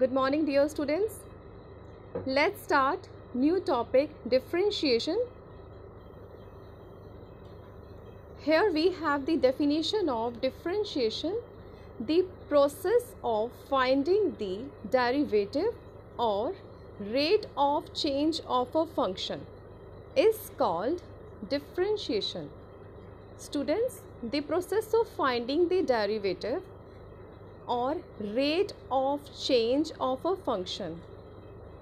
Good morning dear students. Let's start new topic differentiation. Here we have the definition of differentiation, the process of finding the derivative or rate of change of a function is called differentiation. Students, the process of finding the derivative और rate of change of a function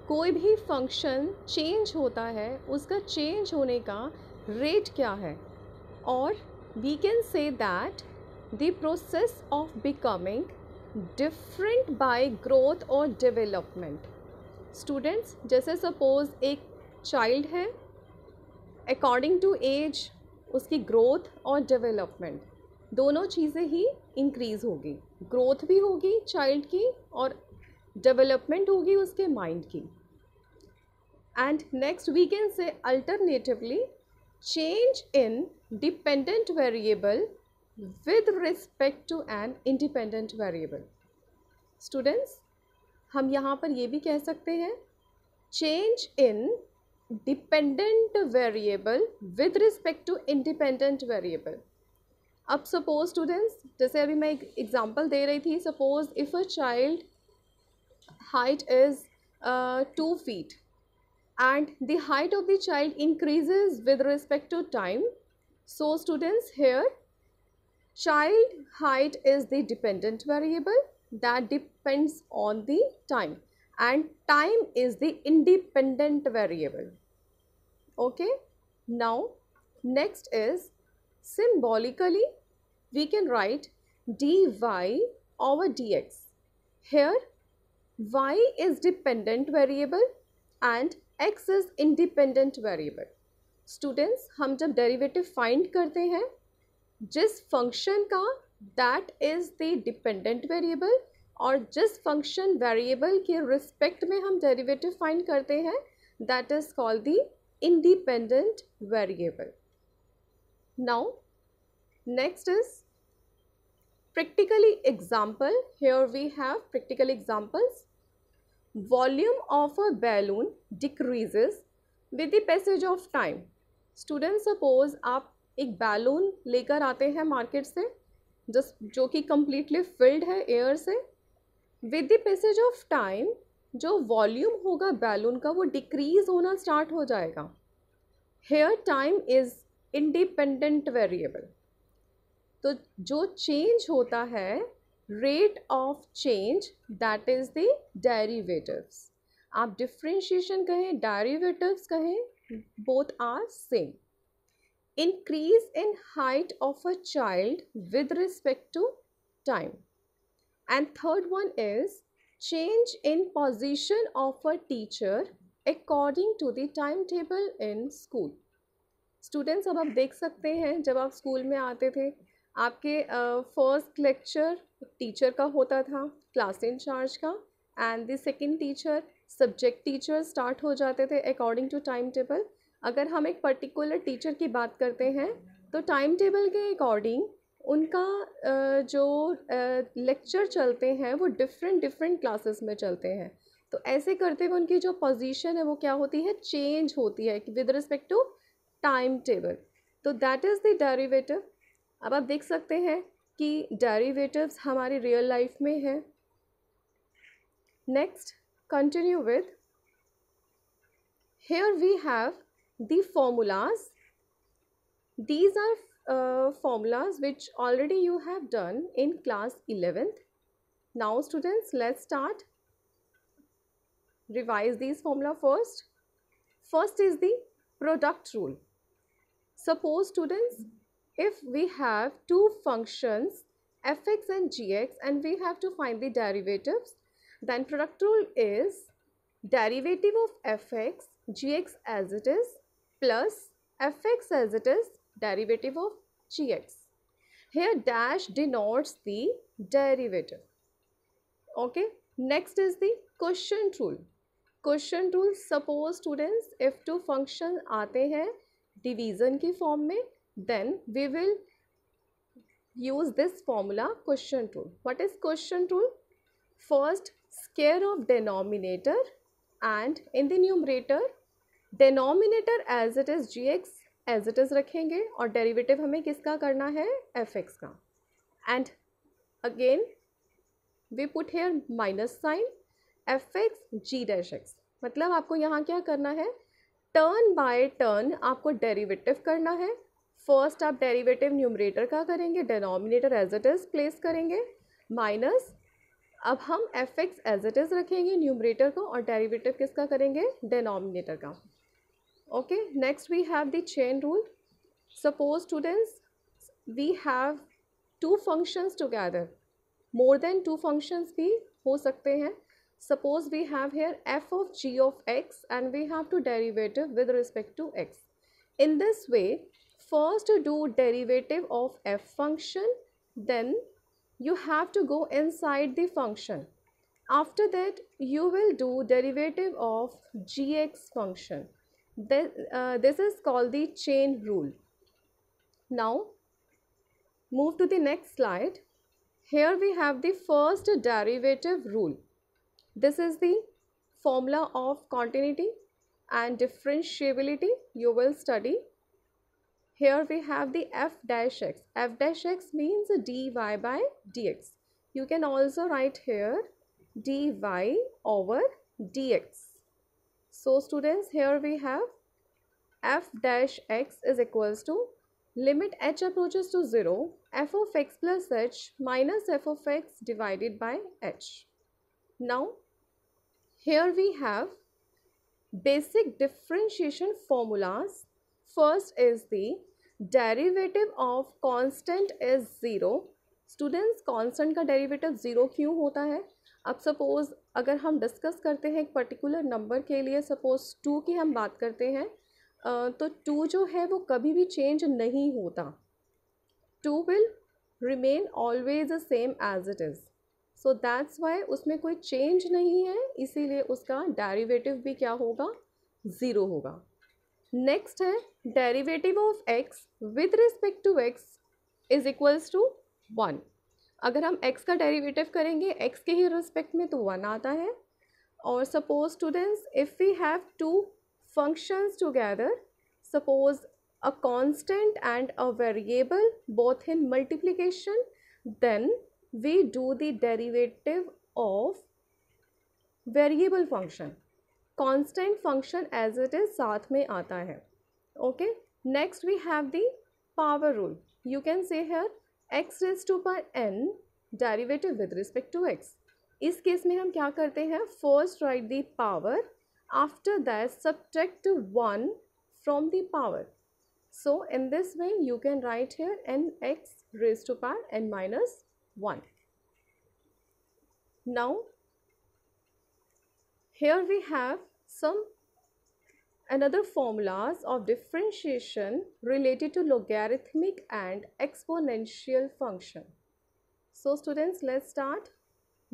कोई भी function change होता है उसका change होने का rate क्या है और we can say that the process of becoming different by growth और डेवलपमेंट स्टूडेंट्स जैसे सपोज़ एक चाइल्ड है अकॉर्डिंग टू एज उसकी ग्रोथ और डेवलपमेंट दोनों चीज़ें ही इंक्रीज होगी ग्रोथ भी होगी चाइल्ड की और डेवलपमेंट होगी उसके माइंड की एंड नेक्स्ट वीकेंड से alternatively change in dependent variable with respect to an independent variable students हम यहाँ पर ये भी कह सकते हैं change in dependent variable with respect to independent variable अब सपोज स्टूडेंट्स जैसे अभी मैं एक एग्ज़ाम्पल दे रही suppose, if a child height is uh, two feet, and the height of the child increases with respect to time. So students here child height is the dependent variable that depends on the time and time is the independent variable. Okay. Now next is Symbolically, we can write dy over dx. Here, y is dependent variable and x is independent variable. students hum jab derivative find karte hain jis function ka that is the dependent variable और जिस function variable के respect में हम derivative find करते हैं that is called the independent variable Now next is practically example. Here we have practical examples. Volume of a balloon decreases with the passage of time. Students suppose aap ek balloon lekar aate hain market se just jo ki completely filled hai air se with the passage of time जो volume होगा balloon का वो decrease होना start हो जाएगा here time is independent variable तो जो change होता है rate of change that is the derivatives आप डिफ्रेंशिएशन कहें डेरिवेटिव्स कहें both are same increase in height of a child with respect to time and third one is change in position of a teacher according to the time table in school students अब आप देख सकते हैं जब आप school में आते थे आपके फर्स्ट लेक्चर टीचर का होता था क्लास इंचार्ज का and the second teacher subject teacher start हो जाते थे अकॉर्डिंग टू टाइम टेबल अगर हम एक पर्टिकुलर टीचर की बात करते हैं तो टाइम टेबल के अकॉर्डिंग उनका जो लेक्चर चलते हैं वो डिफरेंट डिफरेंट क्लासेस में चलते हैं तो ऐसे करते हुए उनकी जो पोजीशन है वो क्या होती है चेंज होती है with respect to time table तो दैट इज़ द डेरिवेटिव अब आप देख सकते हैं कि डेरिवेटिव्स हमारी रियल लाइफ में है next continue with here we have the formulas these are formulas which already you have done in class eleventh now students let start revise these formula first first is the product rule Suppose students, if we have two functions fx and gx and we have to find the derivatives, then product rule is derivative of fx gx as it is plus fx as it is derivative of gx. Here dash denotes the derivative. Okay. Next is the quotient rule. Quotient rule suppose students if two functions aate hain division के form में then we will use this formula quotient rule what is quotient rule first square of denominator and in the numerator denominator as it is G X as it is रखेंगे और derivative हमें किसका करना है F X का and again we put here minus sign F X G dash X मतलब आपको यहाँ क्या करना है टर्न बाय टर्न आपको डेरिवेटिव करना है फर्स्ट आप डेरिवेटिव न्यूमरेटर का करेंगे denominator as it is place करेंगे माइनस अब हम F X as it is रखेंगे न्यूमरेटर को और डेरिवेटिव किसका करेंगे डेनोमिनेटर का okay next we have the chain rule suppose students we have two functions together more than two functions भी हो सकते हैं suppose we have here f of g of x and we have to derivative with respect to x. In this way, first do derivative of f function, then you have to go inside the function. After that, you will do derivative of gx function. This, uh, this is called the chain rule. Now, move to the next slide. Here we have the first derivative rule. This is the formula of continuity and differentiability you will study. Here we have the f dash x. f dash x means dy by dx. You can also write here dy over dx. So students here we have f dash x is equals to limit h approaches to 0 f of x plus h minus f of x divided by h. Now Here we have basic differentiation formulas. First is the derivative of constant is zero students constant का derivative zero क्यों होता है अब suppose अगर हम discuss करते हैं एक पर्टिकुलर नंबर के लिए सपोज़ टू की हम बात करते हैं तो टू जो है वो कभी भी चेंज नहीं होता to will remain always the same as it is so that's why उसमें कोई चेंज नहीं है इसीलिए उसका डेरिवेटिव भी क्या होगा ज़ीरो होगा नेक्स्ट है derivative of X with respect to X is equals to one अगर हम एक्स का डेरिवेटिव करेंगे एक्स के ही रिस्पेक्ट में तो वन आता है और suppose students if we have two functions together suppose a constant and a variable both in multiplication then we do the derivative of variable function constant function as it is साथ में आता है okay next we have the power rule you can say here x raised to power n derivative with respect to x इस case में हम क्या करते हैं First write the power. After that subtract one from the power. So in this way you can write here n x raise to power n minus 1. Now, here we have some another formulas of differentiation related to logarithmic and exponential function. So, students, let's start.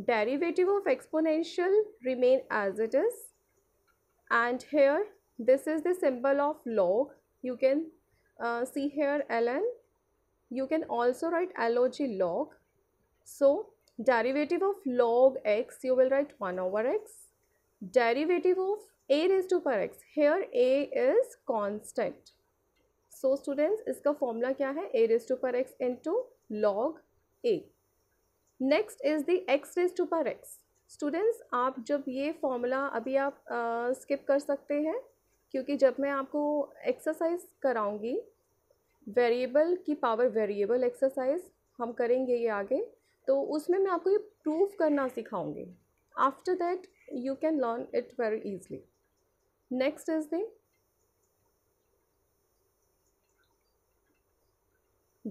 Derivative of exponential remain as it is. And here, this is the symbol of log. You can uh, see here ln. You can also write log So derivative of log x, you will write 1 over x. Derivative of a raised to power x, here a is constant. So students, इसका formula क्या है? a raised to power x into log a. Next is the x raised to power x. Students, आप जब ये formula अभी आप skip कर सकते हैं क्योंकि जब मैं आपको एक्सरसाइज कराऊंगी वेरिएबल की पावर वेरिएबल एक्सरसाइज हम करेंगे ये आगे तो उसमें मैं आपको ये प्रूफ करना सिखाऊंगी after that you can learn it very easily next is the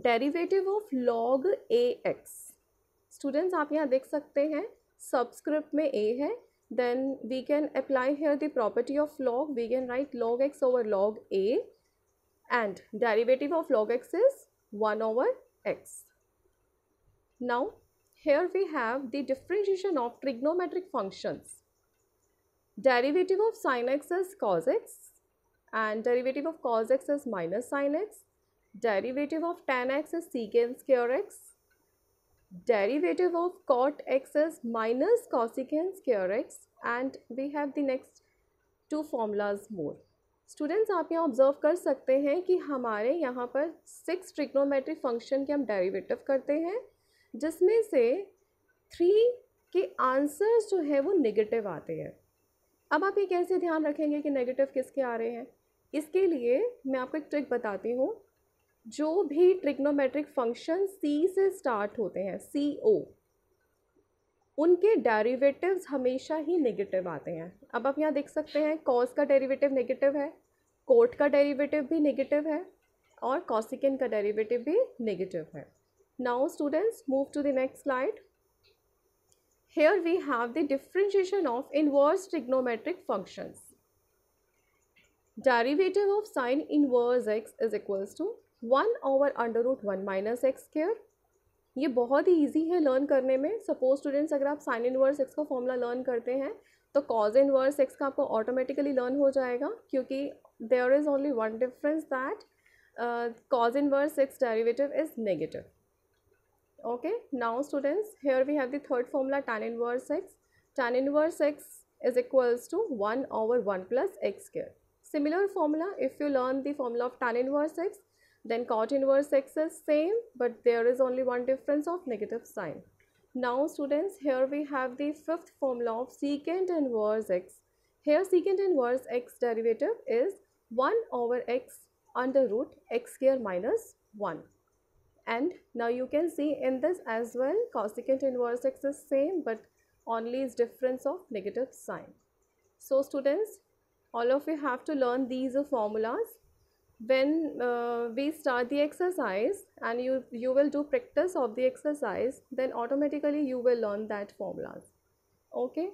derivative of log A X students आप यहाँ देख सकते हैं सब्सक्रिप्ट में ए है then we can apply here the property of log we can write log X over log A and derivative of log X is one over X now here we have the differentiation of trigonometric functions. Derivative of sin x is cos x and derivative of cos x is minus sin x. Derivative of tan x is secant square x. Derivative of cot x is minus cosecant square x and we have the next two formulas more. Students आप यहाँ observe कर सकते हैं कि हमारे यहाँ पर six trigonometric function के हम डेरिवेटिव करते हैं जिसमें से थ्री के आंसर्स जो है वो नेगेटिव आते हैं अब आप ये कैसे ध्यान रखेंगे कि नेगेटिव किसके आ रहे हैं इसके लिए मैं आपको एक ट्रिक बताती हूँ जो भी ट्रिग्नोमेट्रिक फंक्शन सी से स्टार्ट होते हैं सी ओ उनके डेरिवेटिव्स हमेशा ही नेगेटिव आते हैं अब आप यहाँ देख सकते हैं कॉस का डेरिवेटिव नेगेटिव है कोट का डेरिवेटिव भी नेगेटिव है और कॉसिकन का डेरिवेटिव भी नेगेटिव है Now students move to the next slide. Here we have the differentiation of inverse trigonometric functions. Derivative of sin inverse x is equals to 1 over under root 1 minus x square ये बहुत ही easy है learn करने में suppose students अगर आप sine inverse X का formula learn करते हैं तो कॉज इनवर्स एक्स का आपको ऑटोमेटिकली लर्न हो जाएगा क्योंकि there is only one difference that cos inverse X derivative is negative okay now students here we have the third formula tan inverse x tan inverse x is equals to 1 over 1 plus x square similar formula if you learn the formula of tan inverse x then cot inverse x is same but there is only one difference of negative sign now students here we have the fifth formula of secant inverse x here secant inverse x derivative is 1 over x under root x square minus 1 and now you can see in this as well cosecant inverse x is same but only is difference of negative sign. So students all of you have to learn these formulas when uh, we start the exercise and you you will do practice of the exercise then automatically you will learn that formulas okay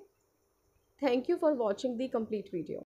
thank you for watching the complete video